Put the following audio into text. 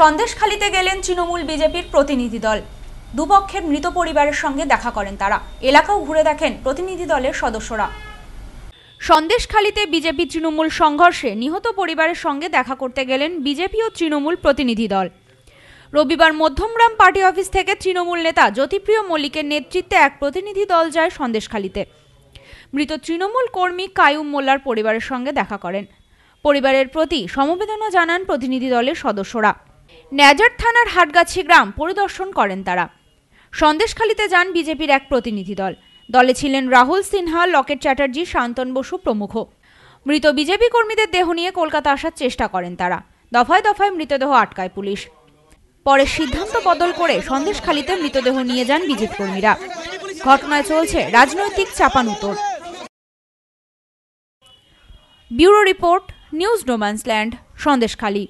সন্দেশখালিতে গেলেন তৃণমূল বিজেপির প্রতিনিধি দল দুপক্ষের মৃত পরিবারের সঙ্গে দেখা করেন তারা এলাকাও ঘুরে দেখেন প্রতিনিধি দলের সদস্যরা সন্দেশখালীতে বিজেপি তৃণমূল সংঘর্ষে নিহত পরিবারের সঙ্গে দেখা করতে গেলেন বিজেপি ও তৃণমূল প্রতিনিধি দল রবিবার মধ্যমগ্রাম পার্টি অফিস থেকে তৃণমূল নেতা জ্যোতিপ্রিয় মল্লিকের নেতৃত্বে এক প্রতিনিধি দল যায় সন্দেশখালীতে মৃত তৃণমূল কর্মী কায়ুম মোল্লার পরিবারের সঙ্গে দেখা করেন পরিবারের প্রতি সমবেদনা জানান প্রতিনিধি দলের সদস্যরা ন্যাজার থানার হাটগাছি গ্রাম পরিদর্শন করেন তারা সন্দেশখালিতে যান বিজেপির এক প্রতিনিধি দল দলে ছিলেন রাহুল সিনহা লকেট চ্যাটার্জি শান্তন বসু প্রমুখ মৃত বিজেপি কর্মীদের দেহ নিয়ে কলকাতা আসার চেষ্টা করেন তারা দফায় দফায় মৃতদেহ আটকায় পুলিশ পরে সিদ্ধান্ত বদল করে সন্দেশখালিতে মৃতদেহ নিয়ে যান বিজেপি কর্মীরা ঘটনায় চলছে রাজনৈতিক উত্তর ব্যুরো রিপোর্ট নিউজ ডোমান্সল্যান্ড সন্দেশখালী